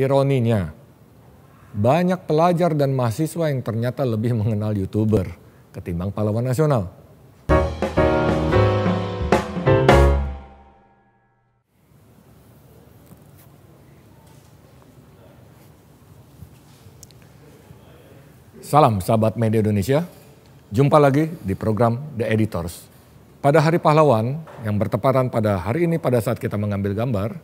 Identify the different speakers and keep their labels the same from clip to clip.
Speaker 1: Ironinya, banyak pelajar dan mahasiswa yang ternyata lebih mengenal YouTuber ketimbang pahlawan nasional. Salam sahabat media Indonesia, jumpa lagi di program The Editors. Pada Hari Pahlawan yang bertepatan pada hari ini pada saat kita mengambil gambar,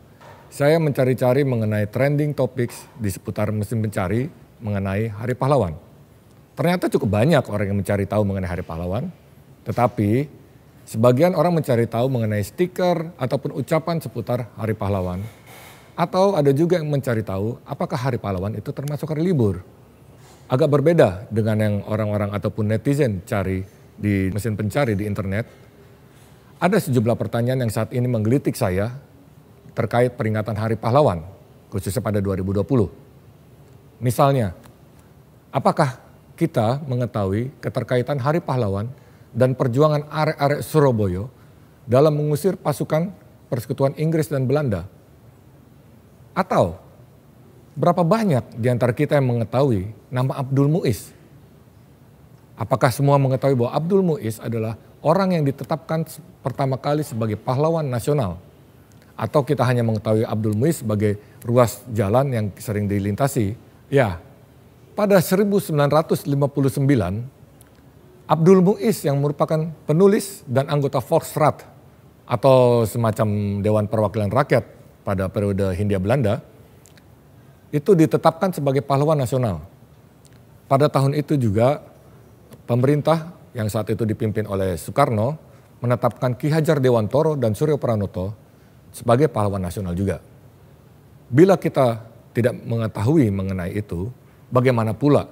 Speaker 1: saya mencari-cari mengenai trending topics di seputar mesin pencari mengenai Hari Pahlawan. Ternyata cukup banyak orang yang mencari tahu mengenai Hari Pahlawan, tetapi sebagian orang mencari tahu mengenai stiker ataupun ucapan seputar Hari Pahlawan. Atau ada juga yang mencari tahu apakah Hari Pahlawan itu termasuk hari libur. Agak berbeda dengan yang orang-orang ataupun netizen cari di mesin pencari di internet. Ada sejumlah pertanyaan yang saat ini menggelitik saya terkait peringatan Hari Pahlawan, khususnya pada 2020. Misalnya, apakah kita mengetahui keterkaitan Hari Pahlawan dan perjuangan arek-arek Surabaya dalam mengusir pasukan persekutuan Inggris dan Belanda? Atau berapa banyak di antara kita yang mengetahui nama Abdul Muiz? Apakah semua mengetahui bahwa Abdul Muiz adalah orang yang ditetapkan pertama kali sebagai pahlawan nasional atau kita hanya mengetahui Abdul Muiz sebagai ruas jalan yang sering dilintasi. Ya, pada 1959, Abdul Muiz yang merupakan penulis dan anggota Volksraad atau semacam Dewan Perwakilan Rakyat pada periode Hindia Belanda, itu ditetapkan sebagai pahlawan nasional. Pada tahun itu juga pemerintah yang saat itu dipimpin oleh Soekarno menetapkan Ki Hajar Dewantoro dan Suryo Pranoto sebagai pahlawan nasional juga. Bila kita tidak mengetahui mengenai itu, bagaimana pula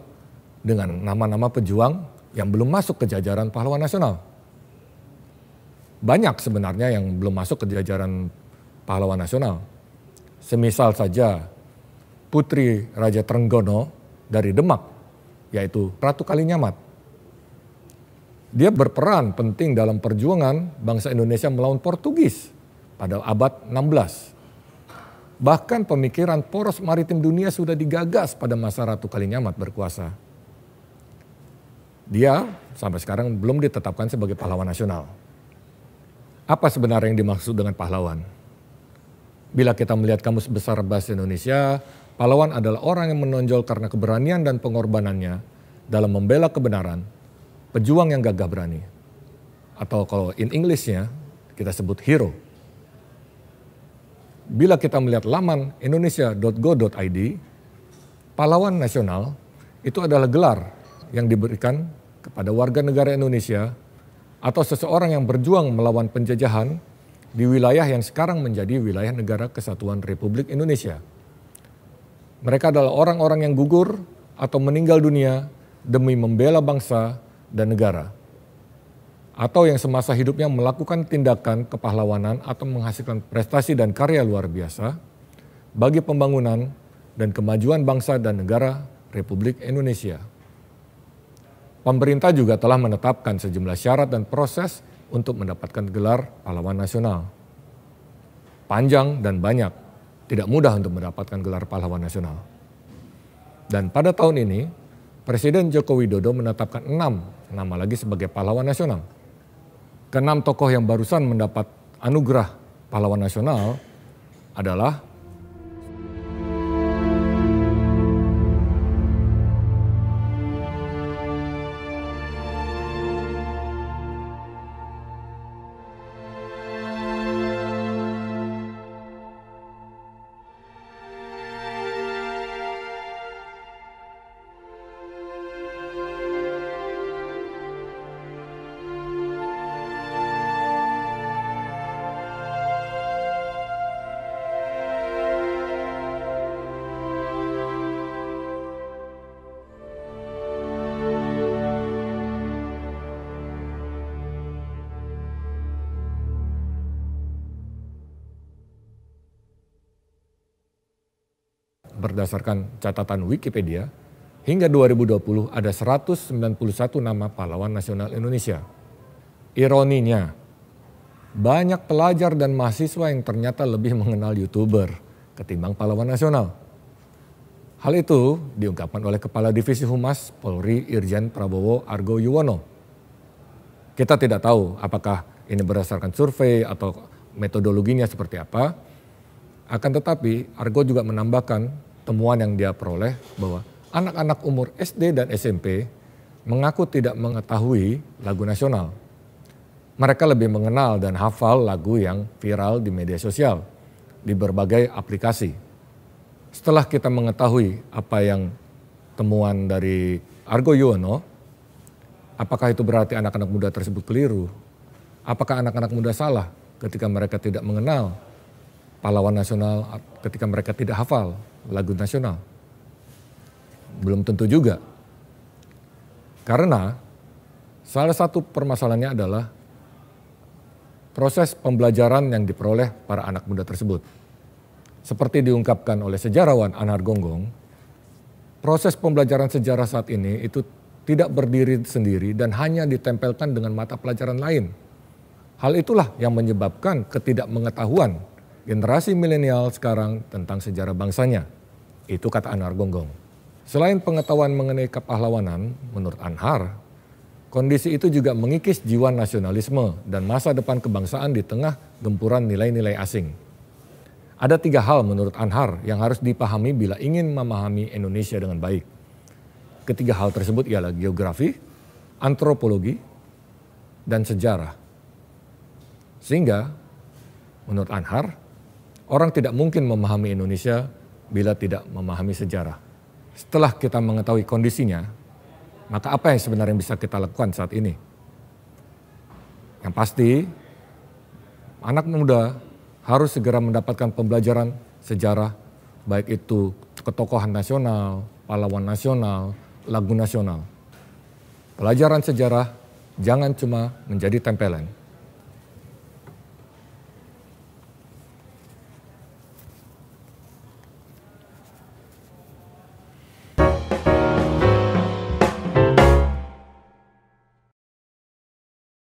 Speaker 1: dengan nama-nama pejuang yang belum masuk ke jajaran pahlawan nasional? Banyak sebenarnya yang belum masuk ke jajaran pahlawan nasional. Semisal saja putri Raja Trenggono dari Demak, yaitu Ratu Kalinyamat. Dia berperan penting dalam perjuangan bangsa Indonesia melawan Portugis pada abad 16. Bahkan pemikiran poros maritim dunia sudah digagas pada masa Ratu Kalinyamat berkuasa. Dia sampai sekarang belum ditetapkan sebagai pahlawan nasional. Apa sebenarnya yang dimaksud dengan pahlawan? Bila kita melihat kamus besar bahasa Indonesia, pahlawan adalah orang yang menonjol karena keberanian dan pengorbanannya dalam membela kebenaran, pejuang yang gagah berani. Atau kalau in Englishnya kita sebut hero bila kita melihat laman indonesia.go.id, pahlawan nasional itu adalah gelar yang diberikan kepada warga negara Indonesia atau seseorang yang berjuang melawan penjajahan di wilayah yang sekarang menjadi wilayah negara kesatuan Republik Indonesia. Mereka adalah orang-orang yang gugur atau meninggal dunia demi membela bangsa dan negara atau yang semasa hidupnya melakukan tindakan kepahlawanan atau menghasilkan prestasi dan karya luar biasa bagi pembangunan dan kemajuan bangsa dan negara Republik Indonesia. Pemerintah juga telah menetapkan sejumlah syarat dan proses untuk mendapatkan gelar pahlawan nasional. Panjang dan banyak, tidak mudah untuk mendapatkan gelar pahlawan nasional. Dan pada tahun ini, Presiden Joko Widodo menetapkan enam nama lagi sebagai pahlawan nasional keenam tokoh yang barusan mendapat anugerah pahlawan nasional adalah berdasarkan catatan Wikipedia, hingga 2020 ada 191 nama pahlawan nasional Indonesia. Ironinya, banyak pelajar dan mahasiswa yang ternyata lebih mengenal YouTuber ketimbang pahlawan nasional. Hal itu diungkapkan oleh Kepala Divisi Humas Polri Irjen Prabowo Argo Yuwono. Kita tidak tahu apakah ini berdasarkan survei atau metodologinya seperti apa, akan tetapi Argo juga menambahkan temuan yang dia peroleh bahwa anak-anak umur SD dan SMP mengaku tidak mengetahui lagu nasional. Mereka lebih mengenal dan hafal lagu yang viral di media sosial, di berbagai aplikasi. Setelah kita mengetahui apa yang temuan dari Argo Yono, apakah itu berarti anak-anak muda tersebut keliru? Apakah anak-anak muda salah ketika mereka tidak mengenal pahlawan nasional ketika mereka tidak hafal lagu nasional? Belum tentu juga. Karena salah satu permasalahannya adalah proses pembelajaran yang diperoleh para anak muda tersebut. Seperti diungkapkan oleh sejarawan Anhar Gonggong, proses pembelajaran sejarah saat ini itu tidak berdiri sendiri dan hanya ditempelkan dengan mata pelajaran lain. Hal itulah yang menyebabkan ketidakmengetahuan generasi milenial sekarang tentang sejarah bangsanya. Itu kata Anhar Gonggong. Selain pengetahuan mengenai kepahlawanan, menurut Anhar, kondisi itu juga mengikis jiwa nasionalisme dan masa depan kebangsaan di tengah gempuran nilai-nilai asing. Ada tiga hal menurut Anhar yang harus dipahami bila ingin memahami Indonesia dengan baik. Ketiga hal tersebut ialah geografi, antropologi, dan sejarah. Sehingga, menurut Anhar, Orang tidak mungkin memahami Indonesia bila tidak memahami sejarah. Setelah kita mengetahui kondisinya, maka apa yang sebenarnya bisa kita lakukan saat ini? Yang pasti, anak muda harus segera mendapatkan pembelajaran sejarah, baik itu ketokohan nasional, pahlawan nasional, lagu nasional. Pelajaran sejarah jangan cuma menjadi tempelan.